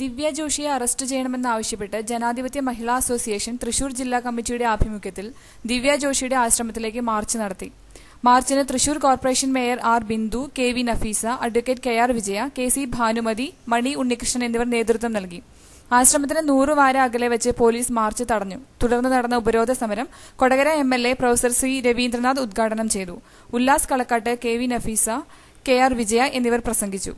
ദിവ്യ ജോഷിയെ arrest ചെയ്യണമെന്നാവശ്യപ്പെട്ട് ജനാധിപത്യ മഹിളാ association Thrissur ജില്ലാ കമ്മിറ്റിയുടെ ആഭിമുഖ്യത്തിൽ ദിവ്യ ജോഷിയുടെ ആശ്രമത്തിലേക്ക് മാർച്ച് നടത്തി മാർച്ചിന് Thrissur corporation mayor R Bindu K V Nafeesa advocate K R Vijaya K C Bhanumathi Mani Unnikrishnan എന്നിവർ നേതൃത്വം നൽകി ആശ്രമത്തിന് നൂറ് വാര അകലെ വെച്ച് പോലീസ് മാർച്ച് തടഞ്ഞു തുടർന്ന് നടന്ന ഉപരോധ സമരം Kodakara M L A professor C Raveendranath ഉദ്ഘാടനം ചെയ്തു Ullas Kalakkatt K V Nafeesa K R Vijaya എന്നിവർ പ്രസംഗിച്ചു